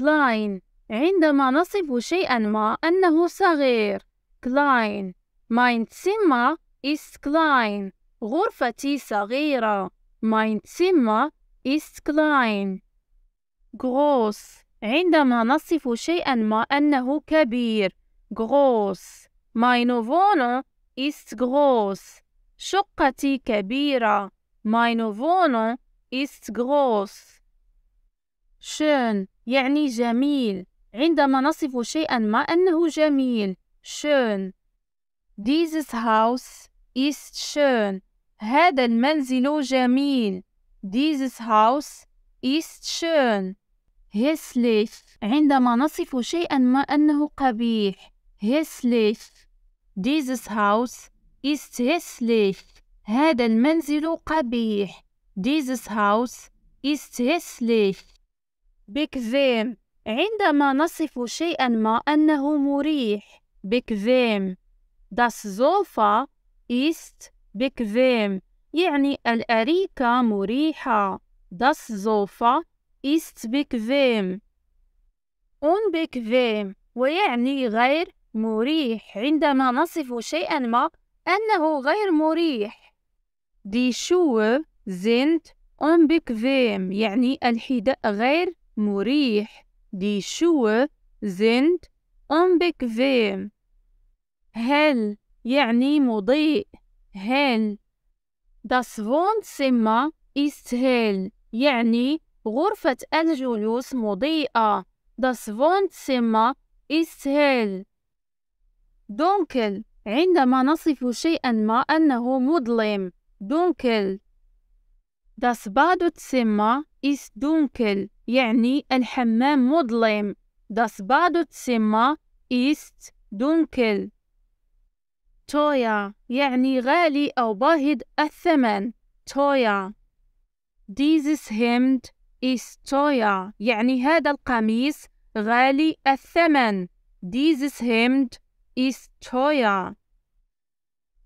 كلاين عندما نصف شيئا ما أنه صغير كلاين ماين سيما إست كلاين غرفتي صغيرة ماين سيما إست كلاين غروس عندما نصف شيئا ما أنه كبير غروس ماينو فونو إست غروس شقتي كبيرة ماينو فونو إست غروس شون يعني جميل عندما نصف شيئا ما أنه جميل شون This house is schön هذا المنزل جميل This house is schön هسليف عندما نصف شيئا ما أنه قبيح هسليف This house is hässlich هذا المنزل قبيح This house is hässlich بكذام عندما نصف شيئا ما أنه مريح بكذام داس زوفا إيست bequem يعني الأريكة مريحة زوفا إيست ist أون unbequem ويعني غير مريح عندما نصف شيئا ما أنه غير مريح دي شو زنت أون unbequem يعني الحذاء غير مريح. Die Schuhe sind unbequem. هل يعني مضيء. هل. Das Wohnzimmer ist hell. يعني غرفة الجلوس مضيئة. Das Wohnzimmer ist hell. دونكل عندما نصف شيئا ما أنه مظلم. دونكل. Das Badezimmer ist dunkel. يعني الحمام مظلم داس بادو تسمى إيست دونكل تويا يعني غالي أو باهظ الثمن تويا ديزس هيمد إيست تويا يعني هذا القميص غالي الثمن ديزس هيمد إيست تويا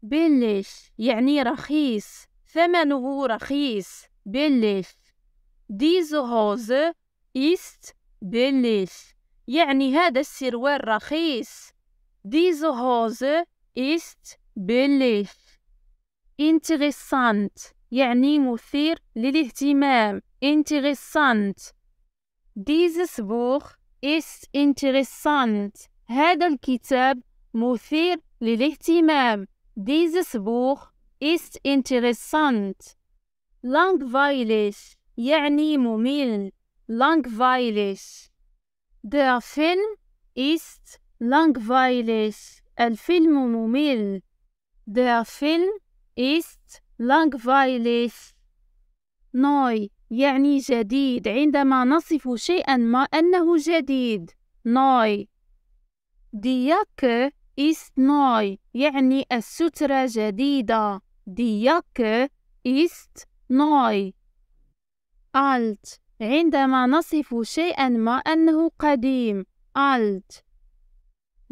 بلش يعني رخيص ثمنه رخيص بلش Diese Hose ist billig. يعني هذا السروال رخيص. Diese Hose ist billig. Interessant يعني مثير للاهتمام. Interessant. Dieses Buch ist interessant. هذا الكتاب مثير للاهتمام. Dieses Buch ist interessant. Langweilig يعني ممل لانغ فايليس در فيلم است لانغ فايليس الفيلم ممل در فيلم است لانغ فايليس نوي يعني جديد عندما نصف شيئا ما انه جديد نوي دياك است نوي يعني السترة جديدة دياك است نوي alt عندما نصف شيئا ما أنه قديم alt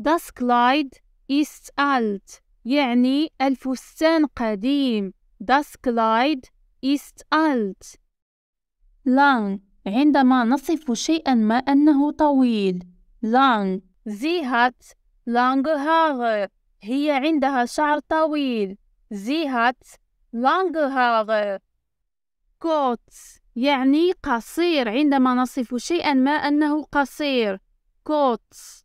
Das Kleid ist alt يعني الفستان قديم Das Kleid ist alt lang عندما نصف شيئا ما أنه طويل lang Sie hat lange Haare هي عندها شعر طويل Sie hat lange Haare kurz يعني قصير عندما نصف شيئا ما أنه قصير كوتس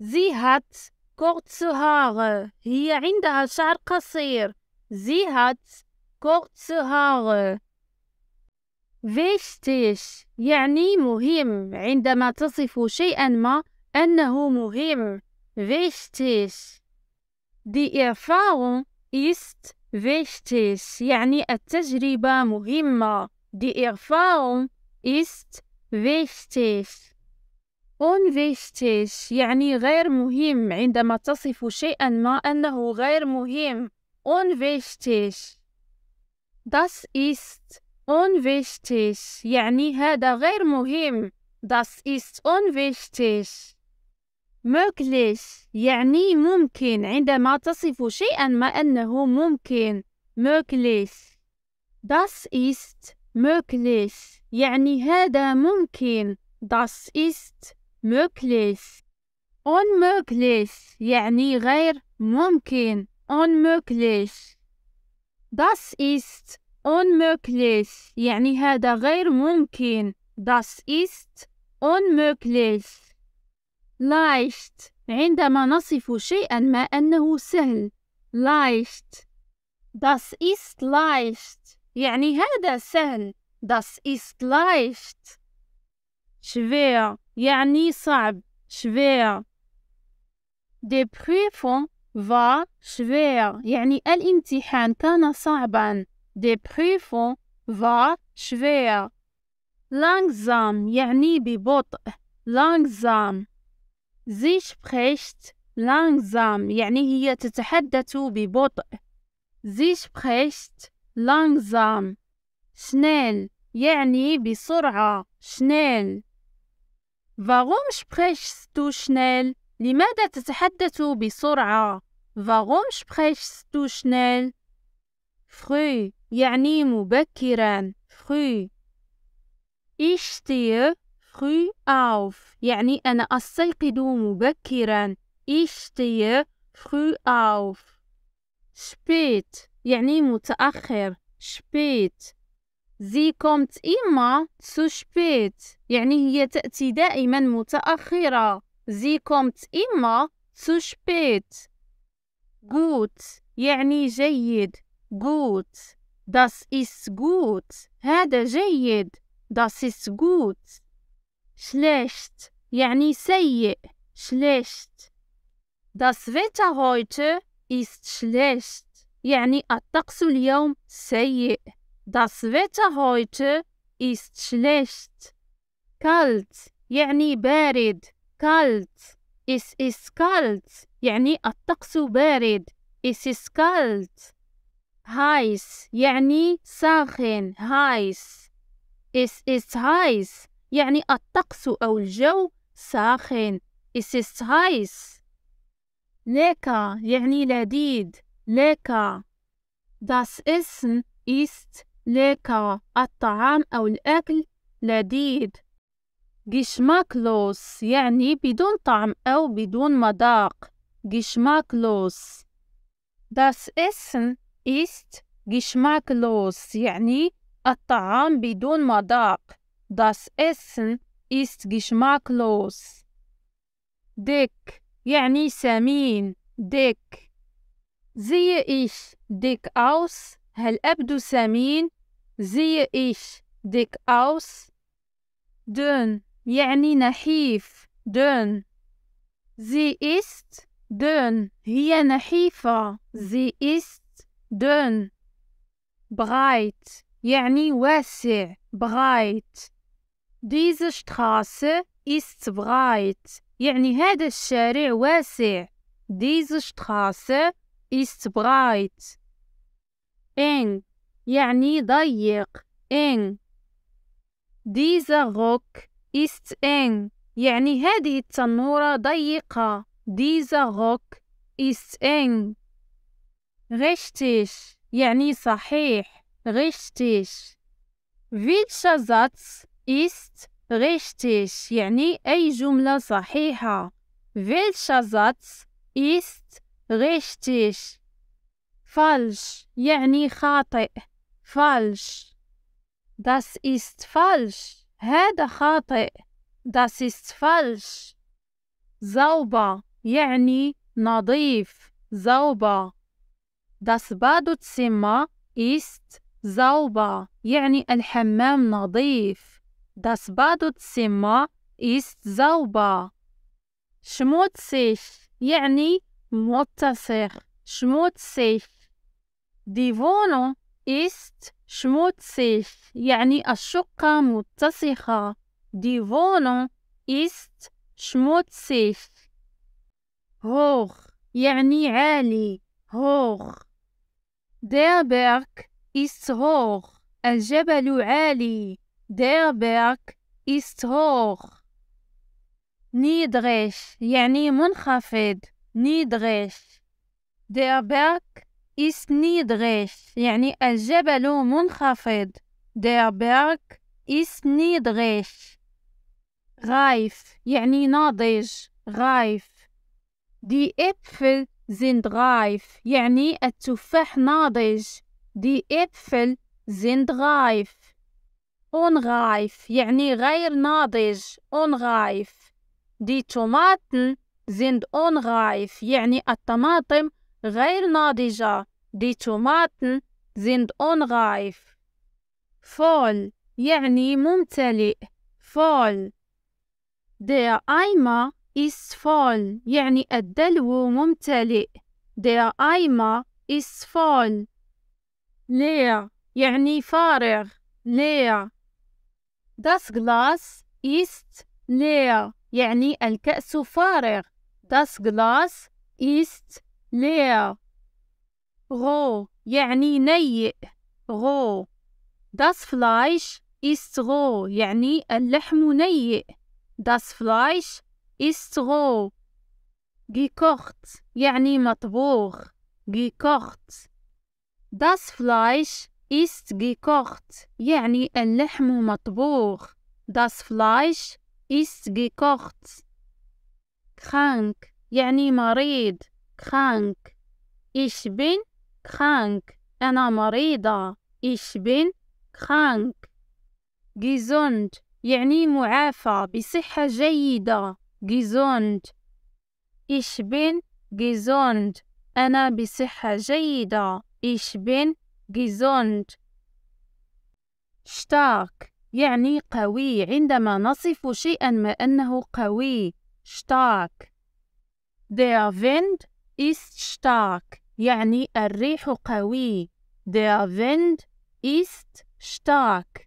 زي هات كوتس هاغ هي عندها شعر قصير زي هات كوتس هاغ فيشتيش يعني مهم عندما تصف شيئا ما أنه مهم فيشتيش دي Erfahrung ist فيشتيش يعني التجربة مهمة. Die Erfahrung ist wichtig. unwichtig يعني غير مهم عندما تصف شيئا ما أنه غير مهم unwichtig Das ist unwichtig يعني هذا غير مهم Das ist unwichtig möglich يعني ممكن عندما تصف شيئا ما أنه ممكن möglich Das ist möglich يعني هذا ممكن das ist möglich unmöglich يعني غير ممكن unmöglich das ist unmöglich يعني هذا غير ممكن das ist unmöglich leicht عندما نصف شيئا ما أنه سهل leicht das ist leicht يعني هذا سهل داس ist leicht. Schwer, يعني صعب. schwer. Die Prüfung war schwer, يعني الامتحان كان صعبا. Die Prüfung war schwer. Langsam, يعني ببطء. langsam. Sie spricht langsam, يعني هي تتحدث ببطء. Sie spricht langsam schnell يعني بسرعة schnell Warum sprichst du schnell? لماذا تتحدث بسرعة؟ Warum sprichst du schnell? Früh يعني مبكرا früh Ich stehe früh auf يعني أنا أستيقظ مبكرا Ich stehe früh auf Spät يعني متأخر شبيت زي كومت إما zu spät يعني هي تأتي دائما متأخرة زي كومت إما zu spät gut يعني جيد gut das ist gut هذا جيد das ist gut schlecht يعني سيء schlecht das Wetter heute ist schlecht يعني الطقس اليوم سيء Das Wetter heute ist schlecht. Kalt يعني بارد. Kalt. Es ist kalt يعني الطقس بارد. Es ist kalt. Heiß يعني ساخن. Heiß. Es ist heiß يعني الطقس أو الجو ساخن. Es ist heiß. لك يعني لذيذ. lecker Das Essen ist lecker الطعام أو الأكل لذيذ geschmacklos يعني بدون طعم أو بدون مذاق geschmacklos Das Essen ist geschmacklos يعني الطعام بدون مذاق Das Essen ist geschmacklos dick يعني سمين dick Sehe ich dick aus؟ هل أبدو سمين؟ sehe ich dick aus؟ dünn يعني نحيف dünn Sie ist dünn هي نحيفة Sie ist dünn breit يعني واسع breit Diese Straße ist breit يعني هذا الشارع واسع Diese Straße ist breit eng يعني ضيق eng dieser Rock ist eng يعني هذه التنورة ضيقة dieser Rock ist eng richtig يعني صحيح richtig welcher Satz ist richtig يعني أي جملة صحيحة welcher Satz ist غيشتيش فالش يعني خاطئ فالش داس ist فالش هذا خاطئ داس ist فالش زوبا يعني نظيف زوبا داس بادو تسمى ist زوبا يعني الحمام نظيف داس بادو تسمى ist زوبا شموتسيش يعني متسخ شموتسيف دي فونو إست شموتسيف يعني الشقة متسخة دي فونو إست شموتسيف هوخ يعني عالي هوخ دير بيرك إست هوخ الجبل عالي دير بيرك إست هوخ نيدغيش يعني منخفض نيدغيش der Berg ist niedrig يعني الجبل منخفض der Berg ist niedrig reif يعني ناضج reif die Äpfel sind reif يعني التفاح ناضج die Äpfel sind reif unreif يعني غير ناضج unreif die Tomaten زند أون غايف يعني الطماطم غير ناضجة دي توماتن زند أون غايف فول يعني ممتلئ فول Der Eimer ist voll يعني الدلو ممتلئ Der Eimer ist voll leer يعني فارغ leer Das Glas ist leer يعني الكأس فارغ das Glas ist leer. Ro يعني نيء. Ro. Das Fleisch ist ro يعني اللحم نيء. Das Fleisch ist ro. Gekocht يعني مطبوخ. Gekocht. Das Fleisch ist gekocht يعني اللحم مطبوخ. Das Fleisch ist gekocht. كخانك يعني مريض كخانك إيش بين كخانك أنا مريضة إيش بين كخانك جيزوند يعني معافى بصحة جيدة جيزوند إيش بين جيزوند أنا بصحة جيدة إيش بين جيزوند شتاك يعني قوي عندما نصف شيئا ما أنه قوي stark Der Wind ist stark يعني الريح قوي Der Wind ist stark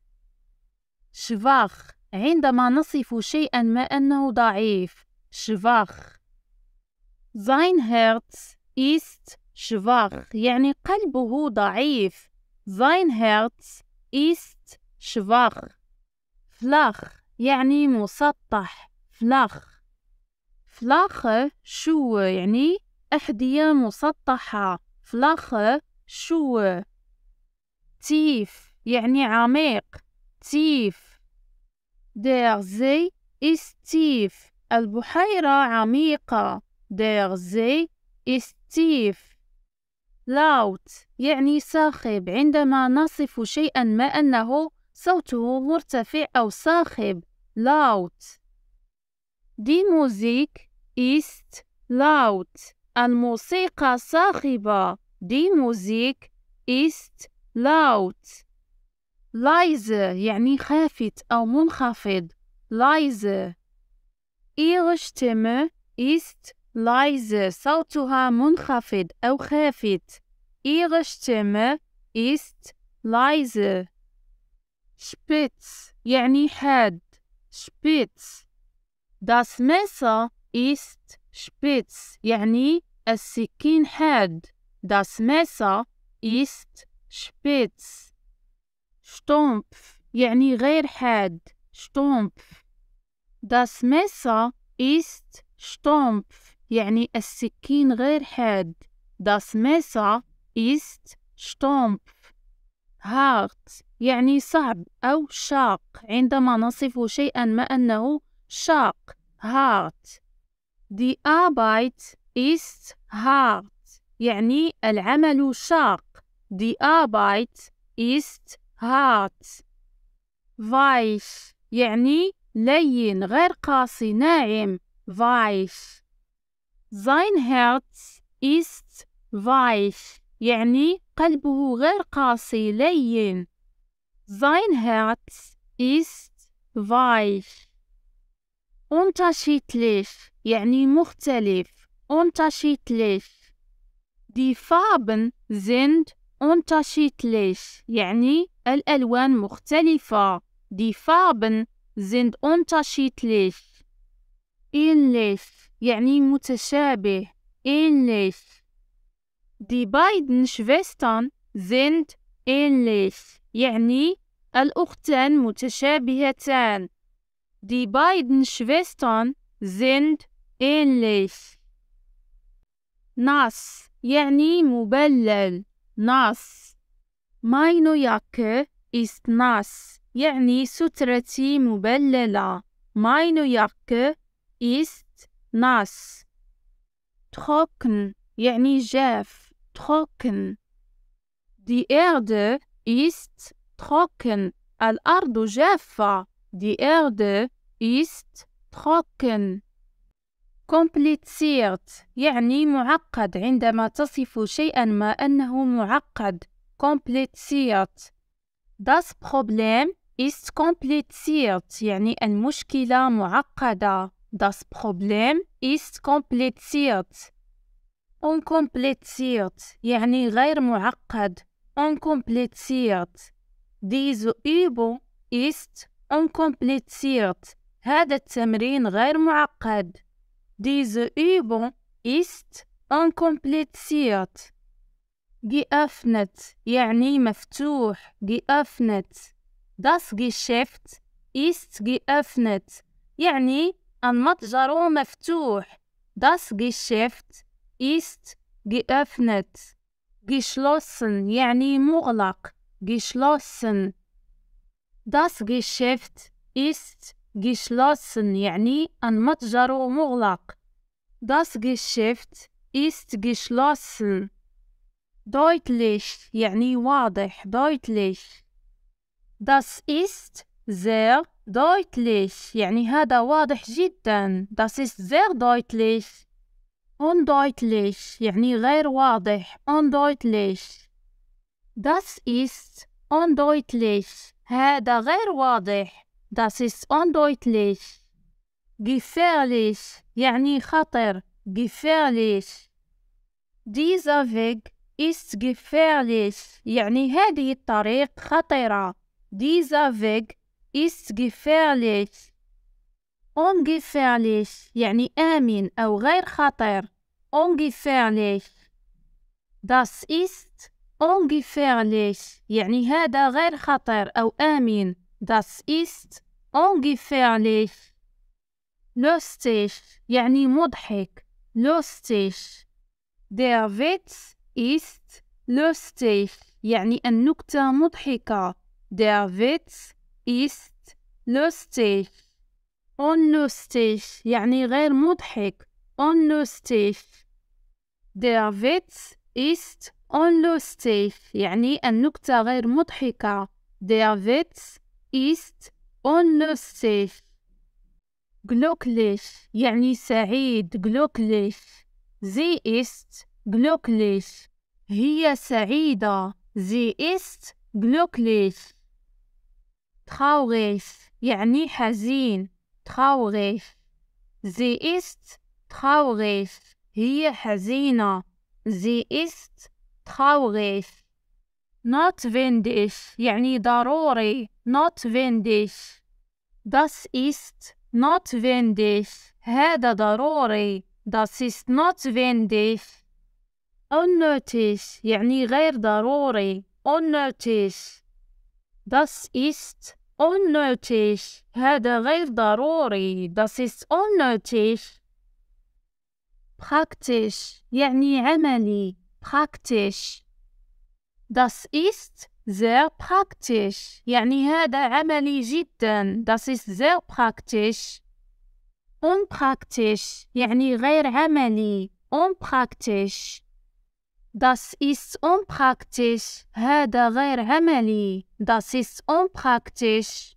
Schwach. عندما نصف شيئا ما أنه ضعيف Schwach. Sein Herz ist schwach يعني قلبه ضعيف Sein Herz ist schwach flach يعني مسطح flach فلاخة شو يعني أحذية مسطحة فلاخة شو تيف يعني عميق تيف دير زي استيف البحيرة عميقة دير زي استيف لاوت يعني صاخب عندما نصف شيئا ما أنه صوته مرتفع أو صاخب لاوت دي موزيك إيست لاوت الموسيقى صاخبة دي موزيك إيست لاوت لايز يعني خافت أو منخفض لايز إيغ شتم إيست لايز صوتها منخفض أو خافت إيغ شتم إيست لايز شبيتس يعني حاد شبيتس Das Messer ist spitz يعني السكين حاد Das Messer ist spitz Stumpf يعني غير حاد Stumpf Das Messer ist stumpf يعني السكين غير حاد Das Messer ist stumpf hart يعني صعب أو شاق عندما نصف شيئا ما أنه Shark, hart. Die Arbeit ist hart. يعني العمل شاق. Die Arbeit ist hart. Weich يعني لين غير قاسي ناعم. Weich. Sein Herz ist weich. يعني قلبه غير قاسي لين. Sein Herz ist weich. unterschiedlich يعني مختلف unterschiedlich die Farben sind unterschiedlich يعني الألوان مختلفة die Farben sind unterschiedlich ähnlich يعني متشابه ähnlich die beiden Schwestern sind ähnlich يعني الأختان متشابهتان Die beiden Schwestern sind ähnlich. Nass, يعني مبلل Nass. meine Jacke ist nass يعني سترتي مبللة meine Jacke ist nass trocken يعني جاف trocken die Erde ist trocken الأرض جافة die Erde ist trocken kompliziert يعني معقد عندما تصف شيئا ما أنه معقد kompliziert Das Problem ist kompliziert يعني المشكلة معقدة Das Problem ist kompliziert unkompliziert يعني غير معقد unkompliziert Diese Übung ist unkompliziert هذا التمرين غير معقد Diese Übung ist unkompliziert. geöffnet يعني مفتوح geöffnet Das Geschäft ist geöffnet يعني المتجر مفتوح Das Geschäft ist geöffnet geschlossen يعني مغلق geschlossen Das Geschäft ist geschlossen يعني المتجر مغلق Das Geschäft ist geschlossen deutlich يعني واضح deutlich Das ist sehr deutlich يعني هذا واضح جدا Das ist sehr deutlich undeutlich يعني غير واضح undeutlich Das ist undeutlich هذا غير واضح Das ist undeutlich. Gefährlich يعني خطر. Gefährlich. Dieser Weg ist gefährlich يعني هذه الطريق خطرة. Dieser Weg ist gefährlich. ungefährlich يعني آمن أو غير خطر ungefährlich das ist ungefährlich يعني هذا غير خطر أو آمن das ist ungefährlich. أونغي فعليش لوستيش يعني مضحك لوستيش دير فيتس إيست لوستيش يعني النكتة مضحكة دير فيتس إيست لوستيش أون لوستيش يعني غير مضحك أون لوستيش دير فيتس إيست أون لوستيش يعني النكتة غير مضحكة دير فيتس إيست اون نفسيش غلوكليش يعني سعيد غلوكليش زي است غلوكليش هي سعيدة زي است غلوكليش تخاوغيش يعني حزين تخاوغيش زي است تخاوغيش هي حزينة زي است تخاوغيش نوت فينديش يعني ضروري notwendig das ist notwendig هذا ضروري das ist notwendig unnötig يعني غير ضروري unnötig das ist unnötig Heda غير ضروري das ist unnötig praktisch يعني عملي praktisch das ist sehr praktisch. يعني هذا عملي جدا. Das ist sehr praktisch. Unpraktisch. يعني غير عملي. Unpraktisch. Das ist unpraktisch. هذا غير عملي. Das ist unpraktisch.